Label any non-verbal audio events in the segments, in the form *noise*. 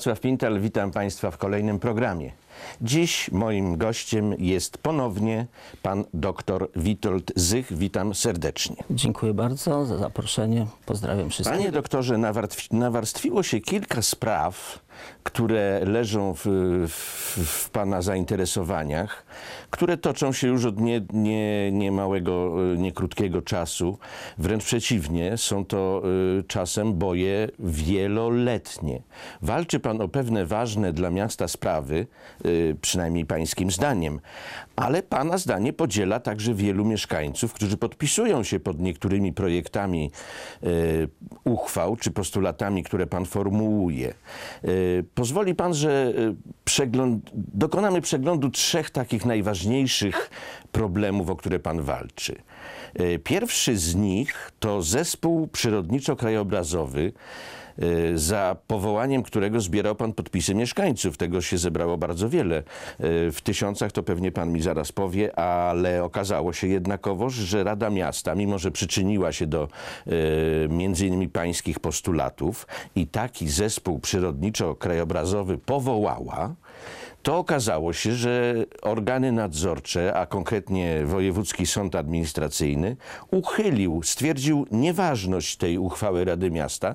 Wacław Pintel, witam Państwa w kolejnym programie. Dziś moim gościem jest ponownie pan doktor Witold Zych. Witam serdecznie. Dziękuję bardzo za zaproszenie. Pozdrawiam wszystkich. Panie doktorze, nawarstwiło się kilka spraw, które leżą w, w, w, Pana zainteresowaniach, które toczą się już od nie, nie, nie małego, e, czasu. Wręcz przeciwnie, są to y, czasem boje wieloletnie. Walczy Pan o pewne ważne dla miasta sprawy, y, Y, przynajmniej pańskim zdaniem. Ale pana zdanie podziela także wielu mieszkańców, którzy podpisują się pod niektórymi projektami y, uchwał czy postulatami, które pan formułuje. Y, pozwoli pan, że przegląd... dokonamy przeglądu trzech takich najważniejszych problemów, o które pan walczy. Pierwszy z nich to zespół przyrodniczo-krajobrazowy, Y, za powołaniem którego zbierał pan podpisy mieszkańców. Tego się zebrało bardzo wiele. Y, w tysiącach to pewnie pan mi zaraz powie, ale okazało się jednakowoż, że Rada Miasta, mimo że przyczyniła się do y, między innymi pańskich postulatów i taki zespół przyrodniczo-krajobrazowy powołała, to okazało się, że organy nadzorcze, a konkretnie Wojewódzki Sąd Administracyjny, uchylił, stwierdził nieważność tej uchwały Rady Miasta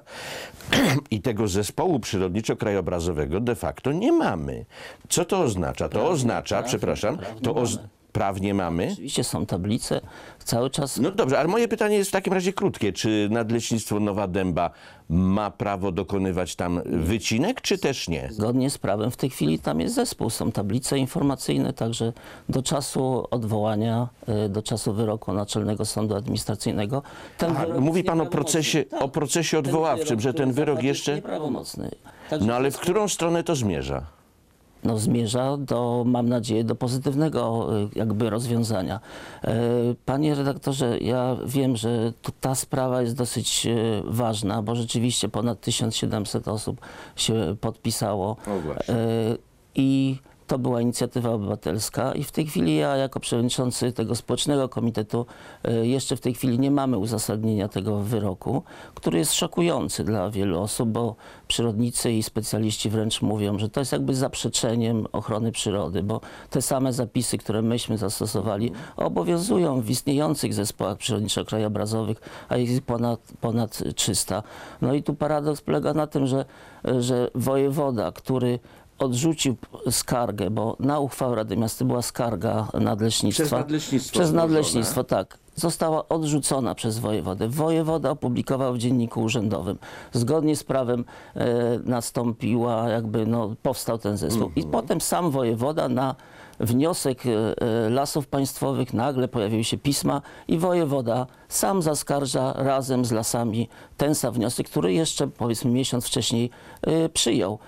*clears throat* i tego zespołu przyrodniczo-krajobrazowego de facto nie mamy. Co to oznacza? To oznacza, przepraszam, to oznacza prawnie mamy? Oczywiście są tablice, cały czas... No dobrze, ale moje pytanie jest w takim razie krótkie. Czy Nadleśnictwo Nowa Dęba ma prawo dokonywać tam wycinek, czy też nie? Zgodnie z prawem w tej chwili tam jest zespół, są tablice informacyjne, także do czasu odwołania, e, do czasu wyroku Naczelnego Sądu Administracyjnego. Aha, mówi pan o procesie, tak, o procesie odwoławczym, ten wyrok, że ten wyrok jeszcze... Nieprawomocny. Także no ale w którą stronę to zmierza? no, zmierza do, mam nadzieję, do pozytywnego y, jakby rozwiązania. E, panie redaktorze, ja wiem, że ta sprawa jest dosyć e, ważna, bo rzeczywiście ponad 1700 osób się podpisało. No I to była inicjatywa obywatelska i w tej chwili ja jako przewodniczący tego społecznego komitetu e, jeszcze w tej chwili nie mamy uzasadnienia tego wyroku, który jest szokujący dla wielu osób, bo przyrodnicy i specjaliści wręcz mówią, że to jest jakby zaprzeczeniem ochrony przyrody, bo te same zapisy, które myśmy zastosowali obowiązują w istniejących zespołach przyrodniczo-krajobrazowych, a jest ponad, ponad 300. No i tu paradoks polega na tym, że, że wojewoda, który odrzucił skargę, bo na uchwałę Rady Miasta była skarga nadleśnictwa. Przez nadleśnictwo. Przez nadleśnictwo, tak. Została odrzucona przez wojewodę. Wojewoda opublikował w dzienniku urzędowym. Zgodnie z prawem e, nastąpiła, jakby no, powstał ten zespół. Mhm. I potem sam wojewoda na wniosek e, e, lasów państwowych, nagle pojawiły się pisma i wojewoda sam zaskarża razem z lasami ten sam wniosek, który jeszcze powiedzmy miesiąc wcześniej e, przyjął.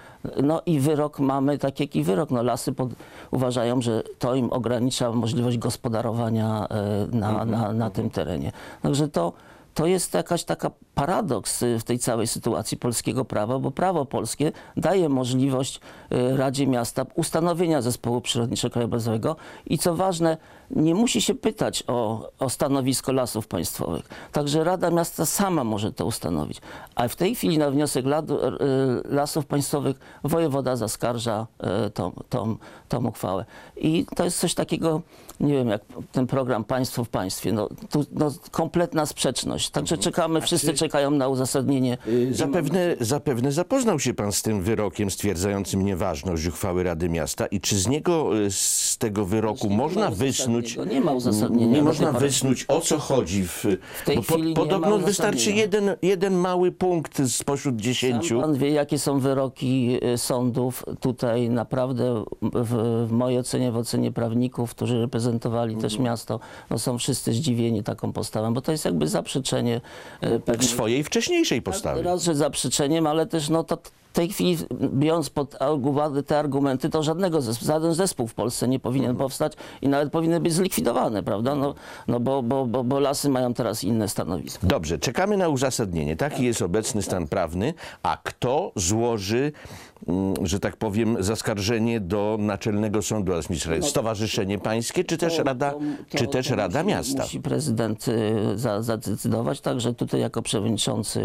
No i wyrok mamy tak jaki wyrok. No lasy pod, uważają, że to im ogranicza możliwość gospodarowania e, na, na, na tym terenie. Także to, to jest jakaś taka paradoks y, w tej całej sytuacji polskiego prawa, bo prawo polskie daje możliwość y, Radzie Miasta ustanowienia zespołu przyrodniczo-krajobrazowego i co ważne, nie musi się pytać o, o stanowisko lasów państwowych. Także Rada Miasta sama może to ustanowić. A w tej chwili na wniosek y, lasów państwowych wojewoda zaskarża tą, tą, tą uchwałę. I to jest coś takiego, nie wiem, jak ten program Państwo w Państwie. No, tu, no kompletna sprzeczność. Także mhm. czekamy, wszyscy czekamy czekają na uzasadnienie. Y, zapewne, zapewne zapoznał się pan z tym wyrokiem stwierdzającym nieważność uchwały Rady Miasta i czy z niego, y, z tego wyroku można wysnuć... Nie ma uzasadnienia. Nie można wysnuć, o co chodzi. W, w tej po, chwili Podobno wystarczy jeden, jeden mały punkt spośród dziesięciu. Sam pan wie, jakie są wyroki y, sądów. Tutaj naprawdę w, w mojej ocenie, w ocenie prawników, którzy reprezentowali też mhm. miasto, no są wszyscy zdziwieni taką postawą, bo to jest jakby zaprzeczenie pewnych swojej wcześniejszej tak, postawy. Raz, że zaprzeczeniem, ale też no to w tej chwili, biorąc pod uwagę te argumenty, to żadnego zespół, żaden zespół w Polsce nie powinien powstać i nawet powinny być zlikwidowane, prawda? No, no bo, bo, bo, bo lasy mają teraz inne stanowisko. Dobrze, czekamy na uzasadnienie. Taki jest obecny stan prawny, a kto złoży Mm, że tak powiem, zaskarżenie do Naczelnego Sądu Administracyjnego? No Stowarzyszenie Pańskie, czy też Rada, czy też Rada Miasta? Musi prezydent y, zadecydować, także tutaj jako przewodniczący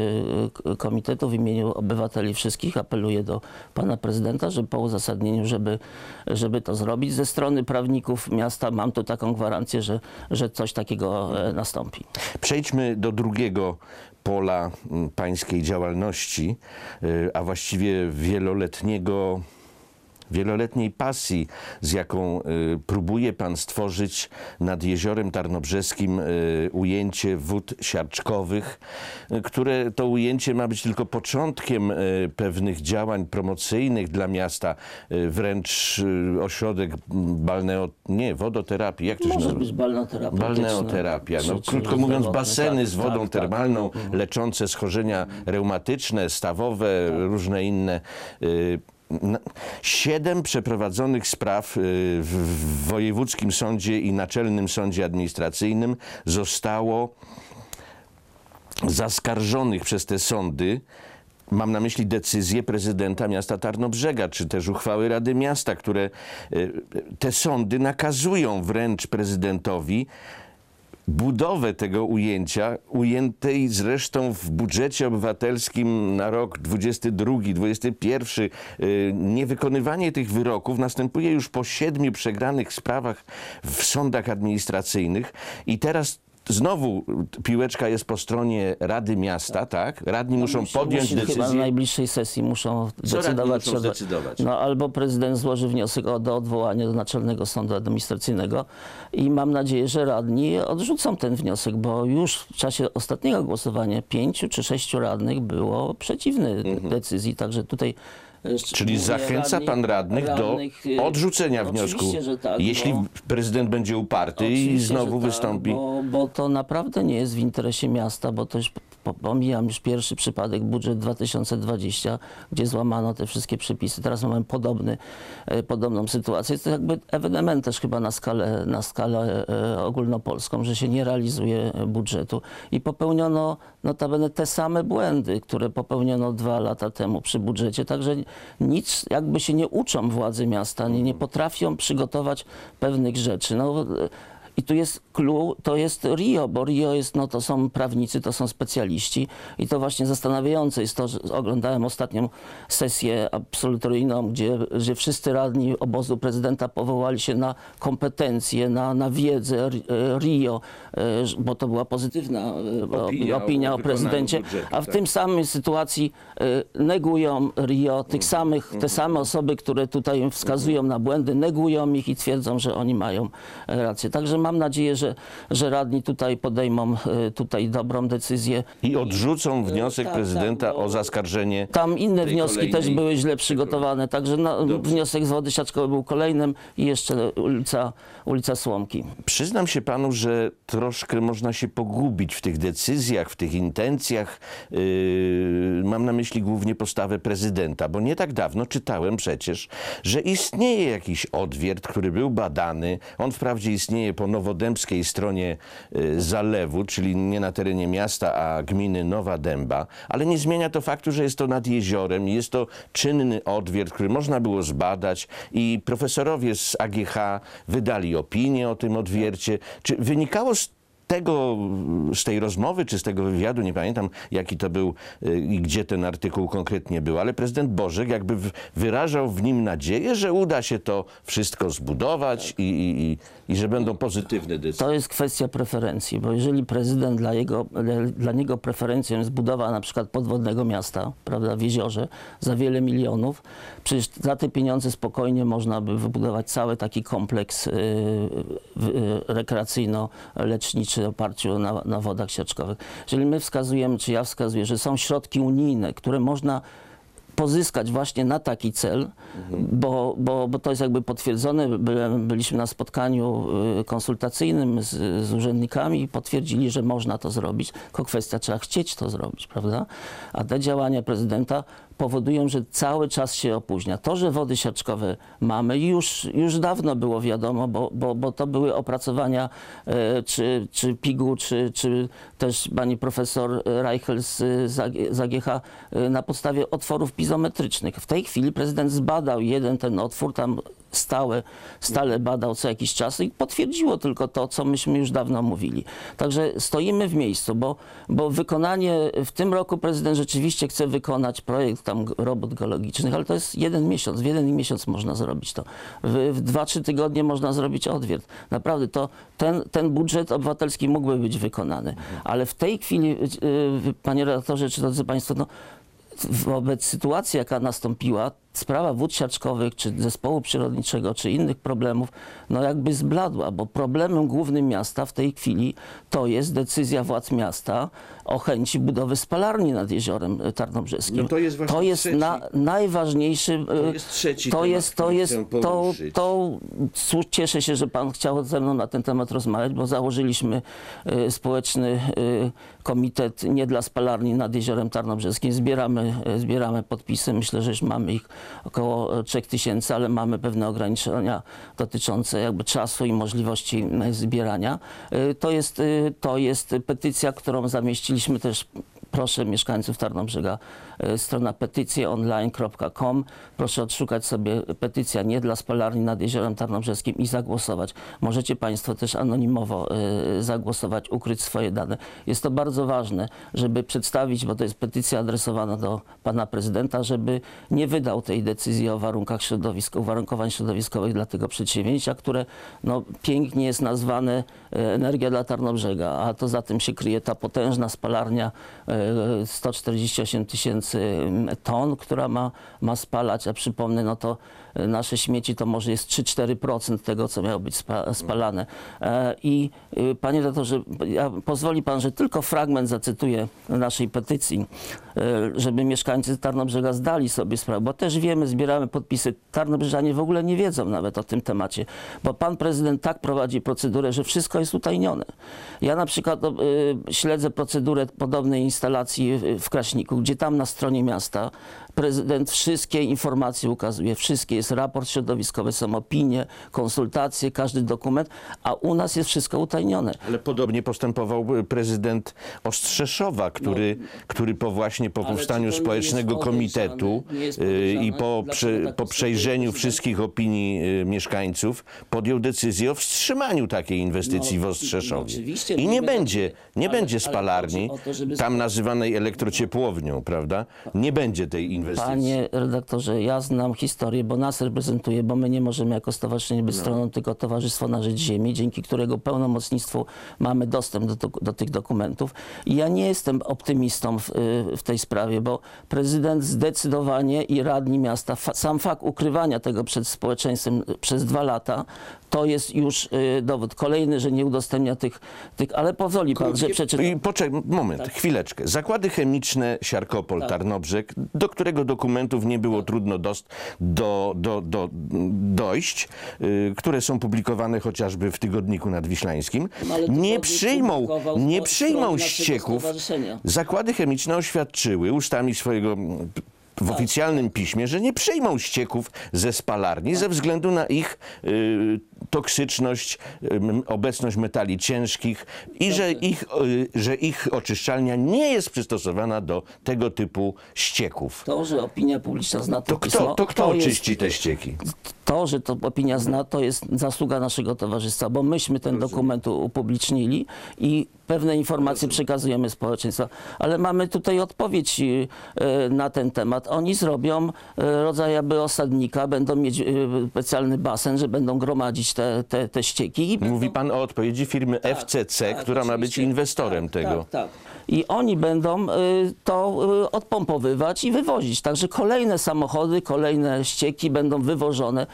y, komitetu w imieniu obywateli wszystkich apeluję do pana prezydenta, żeby po uzasadnieniu, żeby, żeby to zrobić. Ze strony prawników miasta mam tu taką gwarancję, że, że coś takiego e, nastąpi. Przejdźmy do drugiego pola mm, pańskiej działalności, y, a właściwie wieloletniego wieloletniej pasji, z jaką y, próbuje Pan stworzyć nad Jeziorem Tarnobrzeskim y, ujęcie wód siarczkowych, y, które to ujęcie ma być tylko początkiem pewnych działań promocyjnych dla miasta, wręcz ośrodek balneo... nie, wodoterapii, jak to się nazywa? balneoterapia. Balneoterapia, no, krótko mówiąc tak, baseny z tak, wodą tak, termalną, mhm. leczące schorzenia reumatyczne, stawowe, różne inne Siedem przeprowadzonych spraw y, w Wojewódzkim Sądzie i Naczelnym Sądzie Administracyjnym zostało zaskarżonych przez te sądy. Mam na myśli decyzje prezydenta miasta Tarnobrzega, czy też uchwały Rady Miasta, które y, y, te sądy nakazują wręcz prezydentowi budowę tego ujęcia, ujętej zresztą w budżecie obywatelskim na rok 22, 21. Y, niewykonywanie tych wyroków następuje już po siedmiu przegranych sprawach w sądach administracyjnych i teraz znowu piłeczka jest po stronie Rady Miasta, tak? Radni muszą musi, podjąć musi, decyzję. Chyba na najbliższej sesji muszą Co decydować. Muszą decydować? No, albo prezydent złoży wniosek o do odwołania do Naczelnego Sądu Administracyjnego i mam nadzieję, że radni odrzucą ten wniosek, bo już w czasie ostatniego głosowania pięciu czy sześciu radnych było przeciwnych mhm. decyzji, także tutaj Czyli zachęca pan radnych do e, odrzucenia wniosku, tak, jeśli bo, prezydent będzie uparty i znowu tak, wystąpi. Bo, bo, to naprawdę nie jest w interesie miasta, bo to pomijam już pierwszy przypadek, budżet 2020, gdzie złamano te wszystkie przepisy. Teraz mamy podobny, e, podobną sytuację. Jest to jakby ewenement też chyba na skalę, na skalę e, ogólnopolską, że się nie realizuje budżetu. I popełniono notabene te same błędy, które popełniono dwa lata temu przy budżecie. Także nic jakby się nie uczą władze miasta, nie, nie potrafią przygotować pewnych rzeczy. No, e, i tu jest clue, to jest RIO, bo RIO jest, no to są prawnicy, to są specjaliści i to właśnie zastanawiające jest to, że oglądałem ostatnią sesję absolutoryjną, gdzie, że wszyscy radni obozu prezydenta powołali się na kompetencje, na, na wiedzę e, RIO, e, bo to była pozytywna e, opinia, opinia o, o prezydencie, budżetu, a w tak. tym samej sytuacji negują RIO, tych samych, te mhm. same osoby, które tutaj wskazują na błędy, negują ich i twierdzą, że oni mają rację. Także mam nadzieję, że, że radni tutaj podejmą e, tutaj dobrą decyzję. I odrzucą wniosek e, tak, prezydenta tak, o zaskarżenie. Tam inne wnioski kolejnej... też były źle przygotowane, także na, wniosek z Wody Siaczkowej był kolejnym i jeszcze ulica, ulica Słomki. Przyznam się panu, że troszkę można się pogubić w tych decyzjach, w tych intencjach. Yy, mam na myśli głównie postawę prezydenta, bo nie tak dawno czytałem przecież, że istnieje jakiś odwiert, który był badany. On wprawdzie istnieje ponad nowodębskiej stronie y, zalewu, czyli nie na terenie miasta, a gminy Nowa Dęba, ale nie zmienia to faktu, że jest to nad jeziorem, jest to czynny odwiert, który można było zbadać i profesorowie z AGH wydali opinię o tym odwiercie. Czy wynikało z tego, z tej rozmowy czy z tego wywiadu, nie pamiętam jaki to był y, i gdzie ten artykuł konkretnie był, ale prezydent Bożek jakby wyrażał w nim nadzieję, że uda się to wszystko zbudować i, i, i, i że będą pozytywne decyzje. To jest kwestia preferencji, bo jeżeli prezydent dla, jego, dla niego preferencją jest budowa na przykład podwodnego miasta, prawda, w jeziorze, za wiele milionów, przecież za te pieniądze spokojnie można by wybudować cały taki kompleks yy, yy, rekreacyjno-leczniczy przy oparciu na, na wodach sieczkowych. Jeżeli my wskazujemy, czy ja wskazuję, że są środki unijne, które można pozyskać właśnie na taki cel, mhm. bo, bo, bo to jest jakby potwierdzone. byliśmy na spotkaniu y, konsultacyjnym z, z urzędnikami i potwierdzili, że można to zrobić, tylko kwestia trzeba chcieć to zrobić, prawda? A te działania prezydenta powodują, że cały czas się opóźnia. To, że wody siaczkowe mamy, już, już dawno było wiadomo, bo, bo, bo to były opracowania e, czy, czy PIG-u, czy, czy też pani profesor Reichel z, z AGH e, na podstawie otworów pizometrycznych. W tej chwili prezydent zbadał jeden ten otwór, tam stałe, stale badał co jakiś czas i potwierdziło tylko to, co myśmy już dawno mówili. Także stoimy w miejscu, bo, bo wykonanie, w tym roku prezydent rzeczywiście chce wykonać projekt tam robót geologicznych, ale to jest jeden miesiąc, w jeden miesiąc można zrobić to. W, w dwa, trzy tygodnie można zrobić odwiert. Naprawdę to ten, ten budżet obywatelski mógłby być wykonany, ale w tej chwili, y, y, panie redaktorze, czy drodzy państwo, no, wobec sytuacji, jaka nastąpiła, sprawa wód siarczkowych, czy zespołu przyrodniczego, czy innych problemów, no jakby zbladła, bo problemem głównym miasta w tej chwili to jest decyzja władz miasta o chęci budowy spalarni nad Jeziorem Tarnobrzeskim. No to jest, to jest trzeci, na, najważniejszy... To y, jest trzeci to temat, jest, to, to, to, Cieszę się, że pan chciał ze mną na ten temat rozmawiać, bo założyliśmy y, społeczny y, komitet nie dla spalarni nad Jeziorem Tarnobrzeskim. Zbieramy, y, zbieramy podpisy, myślę, że już mamy ich około 3000, e, ale mamy pewne ograniczenia dotyczące jakby czasu i możliwości e, zbierania. E, to jest, to jest petycja, którą zamieściliśmy też proszę mieszkańców Tarnobrzega e, strona petycjeonline.com. Proszę odszukać sobie petycja nie dla spalarni nad Jeziorem Tarnobrzeskim i zagłosować. Możecie Państwo też anonimowo e, zagłosować, ukryć swoje dane. Jest to bardzo ważne, żeby przedstawić, bo to jest petycja adresowana do Pana Prezydenta, żeby nie wydał tej decyzji o warunkach środowiska, uwarunkowań środowiskowych dla tego przedsięwzięcia, które no, pięknie jest nazwane e, energia dla Tarnobrzega, a to za tym się kryje ta potężna spalarnia 148 tysięcy ton, która ma, ma spalać, a przypomnę, no to nasze śmieci to może jest 3-4% tego, co miało być spalane. E, I y, panie redaktorze, ja, pozwoli pan, że tylko fragment zacytuję naszej petycji, e, żeby mieszkańcy Tarnobrzega zdali sobie sprawę, bo też wiemy, zbieramy podpisy, Tarnobrzeżanie w ogóle nie wiedzą nawet o tym temacie, bo pan prezydent tak prowadzi procedurę, że wszystko jest utajnione. Ja na przykład no, y, śledzę procedurę podobnej instalacji w Kraśniku, gdzie tam na stronie miasta Prezydent wszystkie informacje ukazuje, wszystkie. Jest raport środowiskowy, są opinie, konsultacje, każdy dokument, a u nas jest wszystko utajnione. Ale podobnie postępował y, prezydent Ostrzeszowa, no. który, no, który po właśnie po powstaniu społecznego komitetu y, i po, prze, tak po przejrzeniu wszystkich opinii y, mieszkańców podjął decyzję o wstrzymaniu takiej inwestycji no, w no, Ostrzeszowie. No, I nie będzie, nie będzie spalarni, to, tam nazywanej elektrociepłownią, prawda? Nie będzie tej inwestycji inwestycji? Panie redaktorze, ja znam historię, bo nas reprezentuje, bo my nie możemy jako stowarzyszenie być no. stroną, tylko Towarzystwo na Rzecz Ziemi, dzięki którego pełnomocnictwu mamy dostęp do, do, tych dokumentów. I ja nie jestem optymistą w, y, w, tej sprawie, bo prezydent zdecydowanie i radni miasta, fa, sam fakt ukrywania tego przed społeczeństwem przez dwa lata, to jest już y, dowód. Kolejny, że nie udostępnia tych, tych ale pozwoli pan, że przeczytam. Poczekaj, moment, tak. chwileczkę. Zakłady chemiczne Siarkopol, tak. Tarnobrzeg, do którego którego dokumentów nie było trudno do, do, do, dojść, y, które są publikowane chociażby w Tygodniku Nadwiślańskim, no, nie przyjmą, nie przyjmą ścieków. Zakłady chemiczne oświadczyły ustami swojego w oficjalnym piśmie, że nie przyjmą ścieków ze spalarni ze względu na ich y, toksyczność, y, obecność metali ciężkich i że ich, y, że ich oczyszczalnia nie jest przystosowana do tego typu ścieków. To, że opinia publiczna zna to, to pismo, kto, to kto to oczyści jest... te ścieki? to, że to opinia zna, to jest zasługa naszego towarzystwa, bo myśmy ten dokument upublicznili i pewne informacje przekazujemy społeczeństwu. Ale mamy tutaj odpowiedź y, y, na ten temat. Oni zrobią y, rodzaj jakby osadnika, będą mieć specjalny basen, że będą gromadzić te, te, te ścieki. Mówi będą... pan o odpowiedzi firmy tak, FCC, tak, która ma być inwestorem tak, tego. Tak, tak i oni będą y, to y, odpompowywać i wywozić. Także kolejne samochody, kolejne ścieki będą wywożone.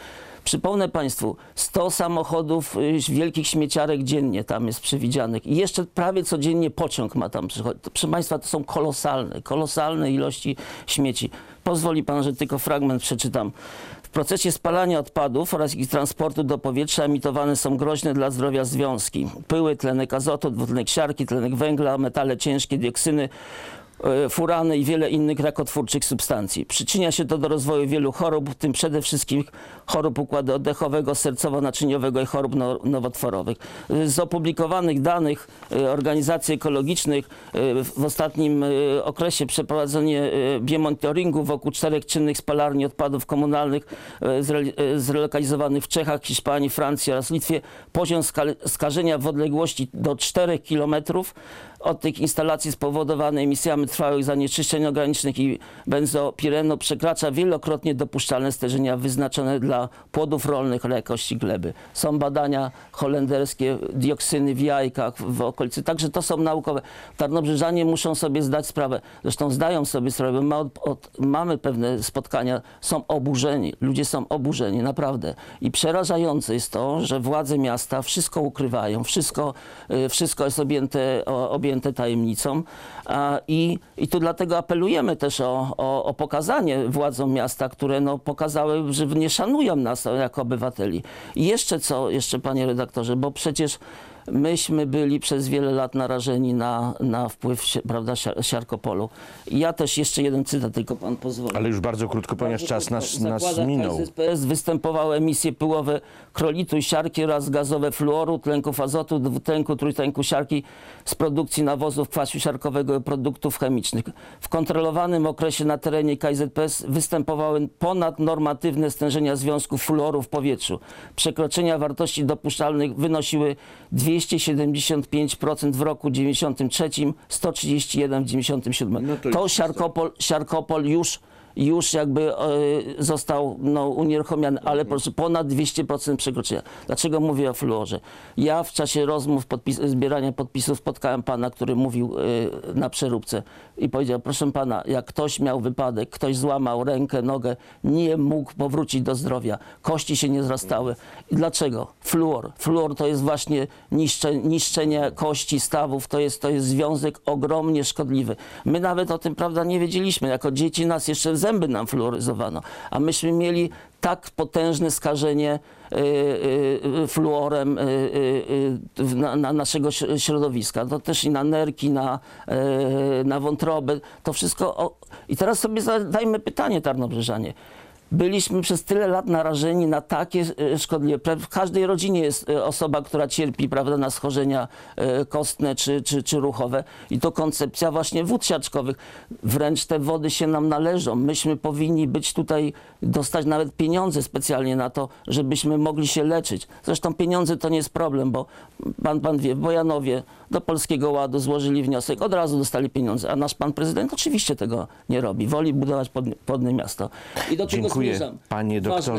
Przypomnę Państwu, 100 samochodów y, wielkich śmieciarek dziennie tam jest przewidzianych i jeszcze prawie codziennie pociąg ma tam przychodzić. Proszę Państwa, to są kolosalne, kolosalne ilości śmieci. Pozwoli Pan, że tylko fragment przeczytam. W procesie spalania odpadów oraz ich transportu do powietrza emitowane są groźne dla zdrowia związki. Pyły, tlenek azotu, dwutlenek siarki, tlenek węgla, metale ciężkie, dioksyny, E, furany i wiele innych rakotwórczych substancji. Przyczynia się to do rozwoju wielu chorób, w tym przede wszystkim chorób układu oddechowego, sercowo-naczyniowego i chorób no, nowotworowych. E, z opublikowanych danych e, organizacji ekologicznych w ostatnim okresie przeprowadzenie biomonitoringu wokół czterech czynnych spalarni odpadów komunalnych zrelokalizowanych w Czechach, Hiszpanii, Francji oraz Litwie. Poziom skażenia w odległości do 4 kilometrów od tych instalacji spowodowane emisjami trwałych zanieczyszczeń organicznych i benzopirenu przekracza wielokrotnie dopuszczalne stężenia wyznaczone dla płodów rolnych oraz jakości gleby. Są badania holenderskie, dioksyny w jajkach w okolicy, także to są naukowe. Tarnobrzyżanie muszą sobie zdać sprawę, zresztą zdają sobie sprawę, ma od, od, mamy pewne spotkania, są oburzeni, ludzie są oburzeni, naprawdę. I przerażające jest to, że władze miasta wszystko ukrywają, wszystko, y, wszystko jest objęte, objęte objęte tajemnicą, i, i tu dlatego apelujemy też o, o, o pokazanie władzom miasta, które no pokazały, że nie szanują nas jako obywateli. I jeszcze co, jeszcze panie redaktorze, bo przecież myśmy byli przez wiele lat narażeni na, na wpływ prawda, siarkopolu. Ja też jeszcze jeden cytat, tylko pan pozwoli. Ale już bardzo krótko, ponieważ bardzo czas nas, nas minął. SPS występowały emisje pyłowe krolitu i siarki oraz gazowe fluoru, tlenków azotu, dwutlenku, trójtlenku siarki z produkcji nawozów kwasu siarkowego produktów chemicznych. W kontrolowanym okresie na terenie KZPS występowały ponadnormatywne stężenia związków fluoru w powietrzu. Przekroczenia wartości dopuszczalnych wynosiły 275% w roku 93, 131 w 97. No to, to siarkopol, siarkopol już już jakby e, został no, unieruchomiony, ale po prostu ponad 200% przekroczenia. Dlaczego mówię o fluorze? Ja w czasie rozmów, podpis zbierania podpisów spotkałem pana, który mówił e, na przeróbce i powiedział, proszę pana, jak ktoś miał wypadek, ktoś złamał rękę, nogę, nie mógł powrócić do zdrowia, kości się nie zrastały. dlaczego? Fluor. Fluor to jest właśnie niszcze, niszczenie kości, stawów, to jest, to jest związek ogromnie szkodliwy. My nawet o tym, prawda, nie wiedzieliśmy. Jako dzieci nas jeszcze w zęby nam fluoryzowano, a myśmy mieli tak potężne skażenie y, y, y, fluorem na, na naszego środowiska. To też i na nerki, na, na wątrobę, to wszystko. O... I teraz sobie zadajmy pytanie, Tarnobrzeżanie byliśmy przez tyle lat narażeni na takie e, szkodliwe. W każdej rodzinie jest e, osoba, która cierpi prawda, na schorzenia e, kostne czy, czy, czy ruchowe. I to koncepcja właśnie wód siaczkowych. Wręcz te wody się nam należą. Myśmy powinni być tutaj, dostać nawet pieniądze specjalnie na to, żebyśmy mogli się leczyć. Zresztą pieniądze to nie jest problem, bo pan, pan wie, w Bojanowie do Polskiego Ładu, złożyli wniosek, od razu dostali pieniądze. A nasz pan prezydent oczywiście tego nie robi. Woli budować podnie, miasto. I do czego Dziękuję, zmierzam? panie doktorze.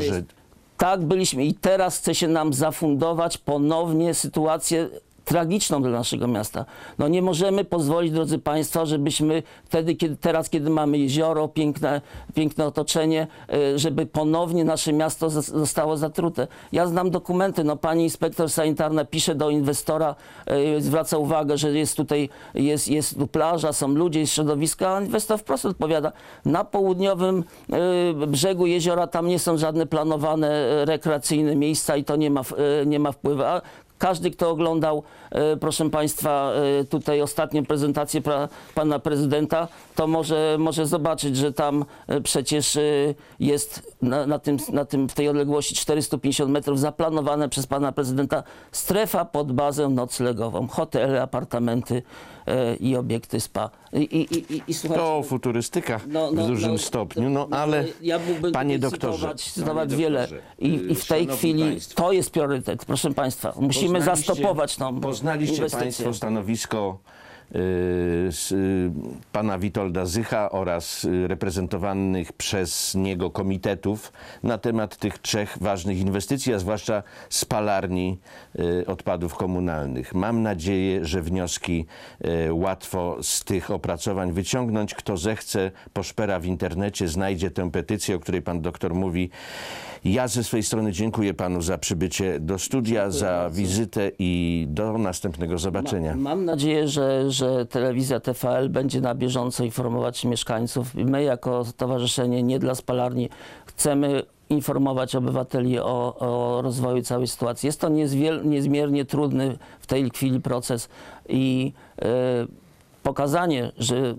Tak byliśmy i teraz chce się nam zafundować ponownie sytuację tragiczną dla naszego miasta. No nie możemy pozwolić, drodzy Państwo, żebyśmy wtedy, kiedy, teraz, kiedy mamy jezioro, piękne, piękne otoczenie, e, żeby ponownie nasze miasto zostało zatrute. Ja znam dokumenty, no pani inspektor sanitarna pisze do inwestora, e, zwraca uwagę, że jest tutaj, jest, jest tu plaża, są ludzie, jest środowisko, a inwestor wprost odpowiada, na południowym e, brzegu jeziora tam nie są żadne planowane rekreacyjne miejsca i to nie ma, nie ma wpływu. A każdy, kto oglądał, e, proszę Państwa, e, tutaj ostatnią prezentację pra, pana prezydenta, to może, może zobaczyć, że tam e, przecież jest na, na, tym, na tym, w tej odległości 450 metrów zaplanowane przez pana prezydenta strefa pod bazę noclegową, hotele, apartamenty, E, i obiekty spa. I, i, i, i to futurystyka no, no, no, w dużym no, stopniu, no ale ja panie doktorze. Cytować, wiele i, w tej chwili państwo, to jest priorytet, proszę państwa. Musimy zastopować tą Poznaliście inwestycję. państwo stanowisko Y, y, pana Witolda Zycha oraz y, reprezentowanych przez niego komitetów na temat tych trzech ważnych inwestycji, a zwłaszcza spalarni odpadów komunalnych. Mam nadzieję, że wnioski łatwo z tych opracowań wyciągnąć. Kto zechce, poszpera w internecie, znajdzie tę petycję, o której pan doktor mówi. Ja ze swojej strony dziękuję panu za przybycie do studia, dziękuję za bardzo. wizytę i do następnego zobaczenia. Ma, mam nadzieję, że że telewizja TVL będzie na bieżąco informować mieszkańców. My jako Stowarzyszenie Nie dla Spalarni chcemy informować obywateli o, o rozwoju całej sytuacji. Jest to niezwiel, niezmiernie trudny w tej chwili proces i yy, pokazanie, że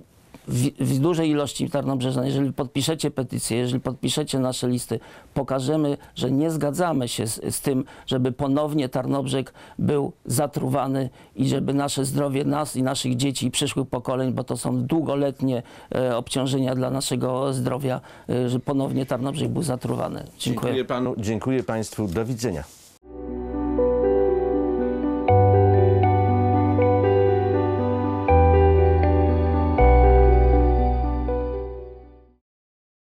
w, w dużej ilości Tarnobrzeżan, jeżeli podpiszecie petycję, jeżeli podpiszecie nasze listy, pokażemy, że nie zgadzamy się z, z tym, żeby ponownie Tarnobrzeg był zatruwany i żeby nasze zdrowie nas i naszych dzieci i przyszłych pokoleń, bo to są długoletnie e, obciążenia dla naszego zdrowia, e, że ponownie Tarnobrzeg był zatruwany. Dziękuję. Dziękuję panu, dziękuję państwu. Do widzenia.